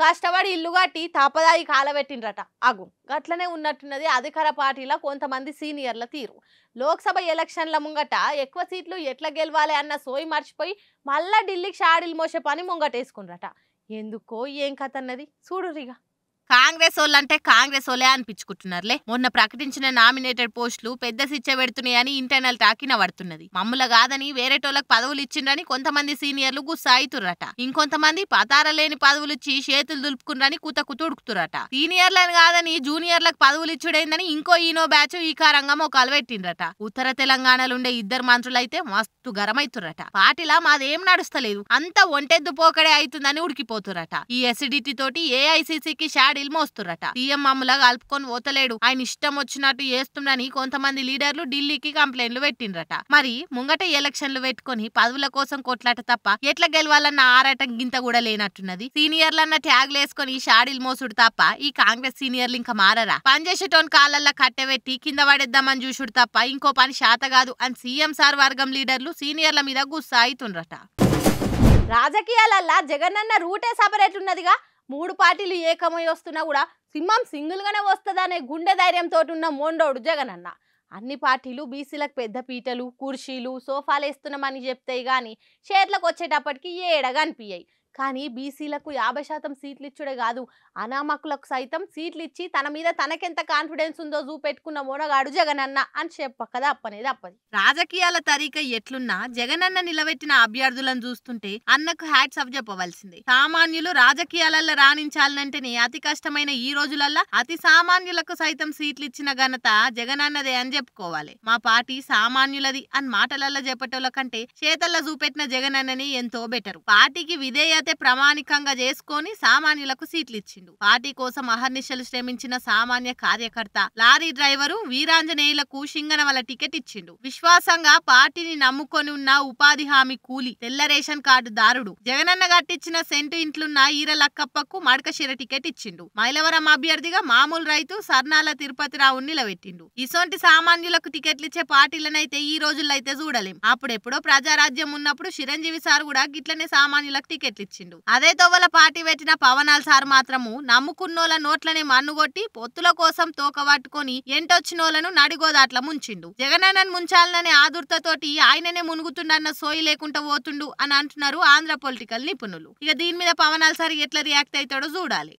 కష్టపడి ఇల్లు కట్టి తాపదాయి కాలబెట్టిండ్రట అగు గట్లనే ఉన్నట్టున్నది అధికార పార్టీల కొంతమంది సీనియర్ల తీరు లోక్సభ ఎలక్షన్ల ముంగట ఎక్కువ సీట్లు ఎట్లా గెలవాలి అన్న సోయి మర్చిపోయి మళ్ళా ఢిల్లీకి షాడీలు మోసే పని ముంగటేసుకుండ్రట ఎందుకో ఏం కథ అన్నది రిగా కాంగ్రెస్ అంటే కాంగ్రెస్ వాళ్ళే అనిపించుకుంటున్నారులే మొన్న ప్రకటించిన నామినేటెడ్ పోస్టులు పెద్ద శిక్ష పెడుతున్నాయని ఇంటర్నల్ టాకిన పడుతున్నది మమ్ముల కాదని వేరేటోళ్ళకి పదవులు ఇచ్చిండ్రని కొంతమంది సీనియర్లు గుస్సాయితురట ఇంకొంతమంది పతార లేని పదవులు ఇచ్చి చేతులు దులుపుకుండ్రని కూత కుతుడుకుతురట సీనియర్లని కాదని జూనియర్లకు పదవులు ఇచ్చుడైందని ఇంకో ఈనో బ్యాచ్ ఈ కారంగం ఒక అలవెట్టిండ్రట ఉత్తర తెలంగాణలో ఉండే ఇద్దరు మంత్రులైతే మస్తు గరమైతురట పాటిలా మాదేం నడుస్తలేదు అంత ఒంటెద్దు పోకడే అవుతుందని ఉడికిపోతురట ఈ ఎసిడిటీ తోటి ఏఐసిసికి షాడ్ గాడీలు మోస్తురట సీఎం మమ్మలా కలుపుకొని పోతలేడు ఆయన ఇష్టం వచ్చినట్టు చేస్తుండని కొంతమంది లీడర్లు ఢిల్లీకి కంప్లైంట్లు పెట్టిండ్రట మరి ముంగట ఎలక్షన్లు పెట్టుకుని పదవుల కోసం కొట్లాట తప్ప ఎట్లా గెలవాలన్న ఆరాటం గింత కూడా లేనట్టున్నది సీనియర్లన్న ట్యాగ్లు వేసుకుని షాడీలు మోసుడు తప్ప ఈ కాంగ్రెస్ సీనియర్లు ఇంకా మారరా పనిచేసేటోన్ కాలల్లా కట్టెబెట్టి కింద పడేద్దామని చూసుడు తప్ప ఇంకో పని శాత కాదు అని సీఎం సార్ వర్గం లీడర్లు సీనియర్ల మీద గుస్సా అవుతుండ్రట రాజకీయాలల్లా అన్న రూటే సపరేట్ ఉన్నదిగా మూడు పార్టీలు ఏకమై వస్తున్నా కూడా సింహం సింగిల్గానే వస్తుందనే గుండె ధైర్యంతో ఉన్న మోండోడు జగన్ అన్న అన్ని పార్టీలు బీసీలకు పెద్ద పీటలు కుర్చీలు సోఫాలు వేస్తున్నామని చెప్తాయి కానీ షేర్లకు వచ్చేటప్పటికి ఏడగా అనిపించాయి కానీ బీసీలకు యాభై శాతం సీట్లు ఇచ్చుడే కాదు అనామకులకు సైతం సీట్లు ఇచ్చి తన మీద తనకెంత కాన్ఫిడెన్స్ ఉందో చూపెట్టుకున్న మోనగాడు జగనన్న అని చెప్పక అప్పనేది అప్పది రాజకీయాల తరీక ఎట్లున్నా జగనన్న నిలబెట్టిన అభ్యర్థులను చూస్తుంటే అన్నకు హ్యాట్స్ అప్ చెప్పవలసింది సామాన్యులు రాజకీయాలలో రాణించాలంటేనే అతి కష్టమైన ఈ రోజులల్లా అతి సామాన్యులకు సైతం సీట్లు ఇచ్చిన ఘనత జగనన్నదే అని చెప్పుకోవాలి మా పార్టీ సామాన్యులది అని మాటలల్లో చెప్పటోళ్ళ కంటే చేతల్లో చూపెట్టిన జగనన్నని ఎంతో బెటరు పార్టీకి విధేయత అయితే ప్రామాణికంగా చేసుకొని సామాన్యులకు సీట్లు ఇచ్చిండు పార్టీ కోసం అహర్నిశలు శ్రమించిన సామాన్య కార్యకర్త లారీ డ్రైవరు వీరాంజనేయులకు సింగన టికెట్ ఇచ్చిండు విశ్వాసంగా పార్టీని నమ్ముకొని ఉన్న ఉపాధి హామీ కూలి తెల్ల రేషన్ కార్డు దారుడు జగనన్న కట్టించిన సెంటు ఇంట్లున్న ఈరలక్కప్పకు మడకశిర టికెట్ ఇచ్చిండు మైలవరం అభ్యర్థిగా మామూలు రైతు సర్నాల తిరుపతిరావు నిలబెట్టిండు ఇసొంటి సామాన్యులకు టికెట్లు ఇచ్చే పార్టీలనైతే ఈ రోజుల్లో అయితే చూడలేం అప్పుడెప్పుడో ప్రజారాజ్యం ఉన్నప్పుడు చిరంజీవి సార్ కూడా గిట్లనే సామాన్యులకు టికెట్లు ఇచ్చిండు అదే తోవల పార్టీ పెట్టిన పవనాల్ సార్ మాత్రము నమ్ముకున్నోళ్ళ నోట్లనే మన్నుగొట్టి పొత్తుల కోసం తోక పట్టుకొని ఎంటొచ్చినోళ్లను నడిగోదాట్ల ముంచిండు జగనన్నన్ ముంచాలననే ఆదుర్తతోటి ఆయననే మునుగుతుండన్న సోయి లేకుండా పోతుండు అని అంటున్నారు ఆంధ్ర పొలిటికల్ నిపుణులు ఇక దీని మీద పవనాల్ సార్ ఎట్లా రియాక్ట్ అవుతాడో చూడాలి